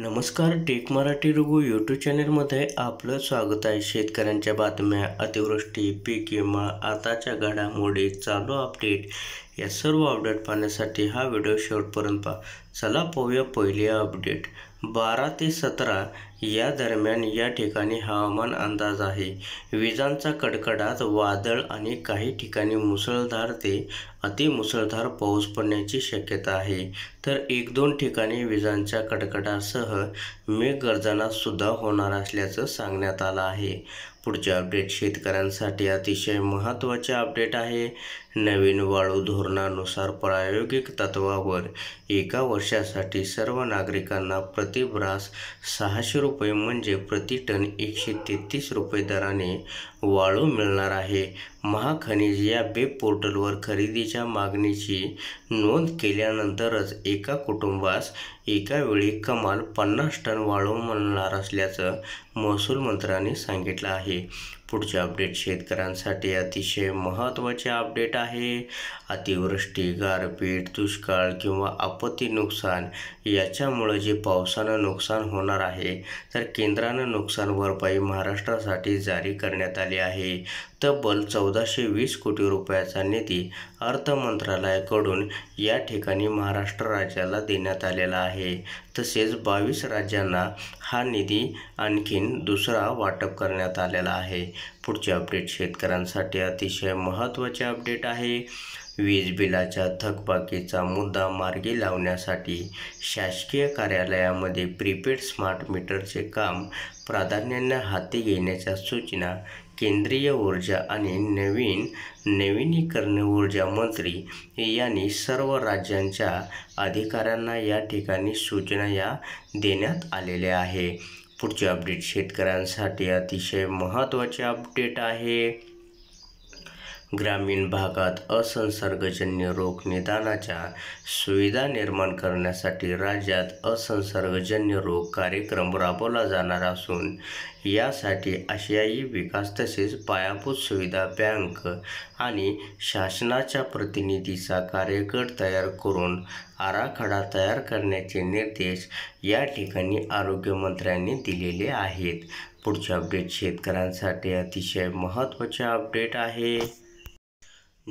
नमस्कार take Marathi Raghu YouTube चॅनेलमध्ये आपलं स्वागत आहे शेतकऱ्यांच्या बातम्या अतिवृष्टी पीक विमा आताच्या घडामोडी चालू अपडेट या सर्व अपडेट पाहण्यासाठी हा व्हिडिओ शेवटपर्यंत पहा चला पाहूया पहिले अपडेट बारा ते सतरा या दरम्यान या ठिकाणी हवामान अंदाज आहे विजांचा कडकडात वादळ आणि काही ठिकाणी मुसळधार ते अतिमुसळधार पाऊस पडण्याची शक्यता आहे तर एक दोन ठिकाणी विजांच्या कडकडासह मेघगर्जनासुद्धा होणार असल्याचं सांगण्यात आलं आहे पुढचे अपडेट शेतकऱ्यांसाठी अतिशय महत्त्वाचे अपडेट आहे नवीन वाळू धोरणानुसार प्रायोगिक तत्वावर एका वर्षासाठी सर्व नागरिकांना प्रतिब्रास सहाशे रुपये म्हणजे प्रति टन एकशे तेहतीस रुपये दराने वाळू मिळणार आहे महाखनिज या वेब पोर्टलवर खरेदीच्या मागणीची नोंद केल्यानंतरच एका कुटुंबास एकावेळी कमाल पन्नास टन वाळू मिळणार असल्याचं महसूल मंत्र्यांनी सांगितलं आहे पुढचे अपडेट शेतकऱ्यांसाठी अतिशय महत्त्वाचे अपडेट आहे अतिवृष्टी गारपीट दुष्काळ किंवा आपत्ती नुकसान याच्यामुळे जे पावसानं नुकसान होणार आहे तर केंद्रानं नुकसान भरपाई महाराष्ट्रासाठी जारी करण्यात आली आहे तब्बल चौदाशे वीस कोटी रुपयाचा निधी अर्थ मंत्रालयाकडून या ठिकाणी महाराष्ट्र राज्याला देण्यात आलेला आहे तसेच बावीस राज्यांना हा निधी आणखीन दुसरा वाटप करण्यात आलेला आहे पुढचे अपडेट शेतकऱ्यांसाठी अतिशय महत्त्वाचे अपडेट आहे वीज बिलाच्या थकबाकीचा मुद्दा मार्गी लावण्यासाठी शासकीय कार्यालयामध्ये प्रीपेड स्मार्ट मीटरचे काम प्राधान्याने हाती घेण्याच्या सूचना केंद्रीय ऊर्जा आणि नवीन नवीनीकरण ऊर्जा मंत्री यांनी सर्व राज्यांच्या अधिकाऱ्यांना या ठिकाणी सूचना या देण्यात आलेल्या आहे पुढचे अपडेट शेतकऱ्यांसाठी अतिशय महत्त्वाचे अपडेट आहे ग्रामीण भागात असंसर्गजन्य रोग निदानाच्या सुविधा निर्माण करण्यासाठी राज्यात असंसर्गजन्य रोग कार्यक्रम राबवला जाणार असून यासाठी आशियाई विकास तसेच पायाभूत सुविधा बँक आणि शासनाच्या प्रतिनिधीचा कार्यगट तयार करून आराखडा तयार करण्याचे निर्देश या ठिकाणी आरोग्यमंत्र्यांनी दिलेले आहेत पुढचे अपडेट शेतकऱ्यांसाठी अतिशय महत्त्वाचे अपडेट आहे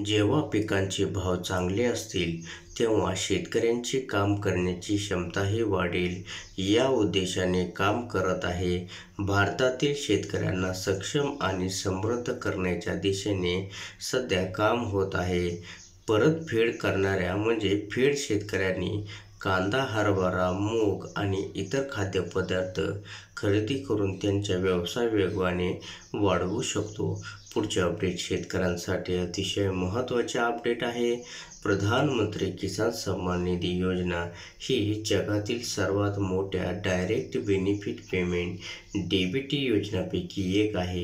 जेव्हा पिकांचे भाव चांगले असतील तेव्हा शेतकऱ्यांची काम करण्याची क्षमताही वाढेल या उद्देशाने काम करत आहे भारतातील शेतकऱ्यांना सक्षम आणि समृद्ध करण्याच्या दिशेने सध्या काम होत आहे परतफेड करणाऱ्या म्हणजे फेड शेतकऱ्यांनी कांदा हरभरा मूग आणि इतर खाद्यपदार्थ खरेदी करून त्यांचा व्यवसाय वेगवाने वाढवू शकतो पुढचे अपडेट शेतकऱ्यांसाठी अतिशय महत्त्वाचे अपडेट आहे प्रधानमंत्री किसान सन्मान निधी योजना ही जगातील सर्वात मोठ्या डायरेक्ट बेनिफिट पेमेंट डीबीटी योजनापैकी एक आहे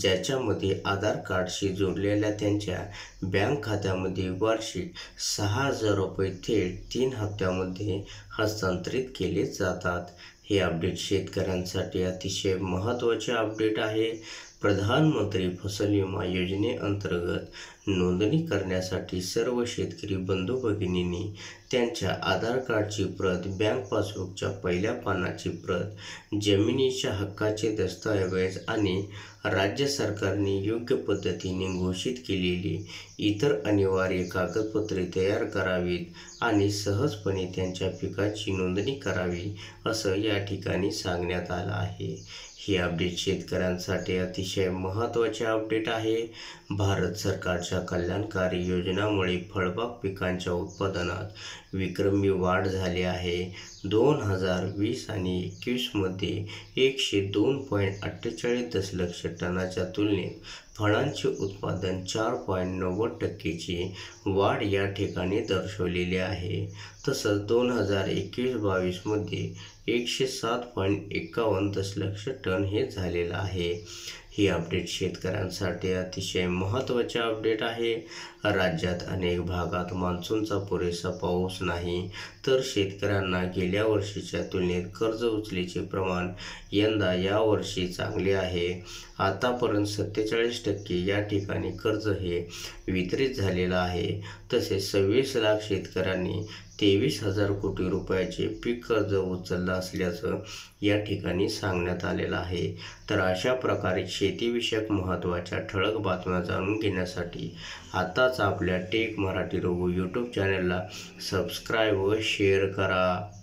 ज्याच्यामध्ये आधार कार्डशी जोडलेल्या त्यांच्या बँक खात्यामध्ये वार्षिक सहा हजार रुपये थेट तीन हप्त्यामध्ये हस्तांतरित केले जातात हे अपडेट शेतकऱ्यांसाठी अतिशय महत्त्वाचे अपडेट आहे प्रधानमंत्री फसल विमा योजनेअंतर्गत नोंदणी करण्यासाठी सर्व शेतकरी बंधू भगिनींनी त्यांच्या आधार कार्डची प्रत बँक पासबुकच्या पहिल्या पानाची प्रत जमिनीच्या हक्काचे दस्तऐवज आणि राज्य सरकारने योग्य पद्धतीने घोषित केलेली इतर अनिवार्य कागदपत्रे तयार करावीत आणि सहजपणे त्यांच्या पिकाची नोंदणी करावी असं या ठिकाणी सांगण्यात आलं आहे ही अपडेट शेतकऱ्यांसाठी अतिशय महत्त्वाचे अपडेट आहे भारत सरकारच्या कल्याणकारी योजनामुळे फळबाग पिकांच्या उत्पादनात विक्रमी वाढ झाली आहे दोन हजार वीस आणि एकवीसमध्ये एकशे दोन पॉईंट अठ्ठेचाळीस दशलक्ष टनाच्या तुलनेत फळांचे उत्पादन चार पॉईंट नव्वद टक्केची वाढ या ठिकाणी दर्शवलेली आहे तसंच दोन हजार एकवीस बावीसमध्ये एकशे सात पॉईंट एकावन्न दशलक्ष टन हे झालेलं आहे ही अपडेट शेतकऱ्यांसाठी अतिशय महत्त्वाचे अपडेट आहे राज्यात अनेक भागात मान्सूनचा पुरेसा पाऊस नाही तर शेतकऱ्यांना गेल्या वर्षीच्या तुलनेत कर्ज उचलीचे प्रमाण यंदा यावर्षी चांगले आहे आतापर्यंत सत्तेचाळीस टक्के या ठिकाणी कर्ज हे वितरित झालेलं आहे तसेच सव्वीस लाख शेतकऱ्यांनी तेवीस हजार कोटी रुपयाचे पीक कर्ज उचललं असल्याचं या ठिकाणी सांगण्यात आलेलं आहे तर अशा प्रकारे शेतीविषयक महत्त्वाच्या ठळक बातम्या जाणून घेण्यासाठी आताच आपल्या टेक मराठी रोबो यूट्यूब चॅनलला सबस्क्राईब व शेअर करा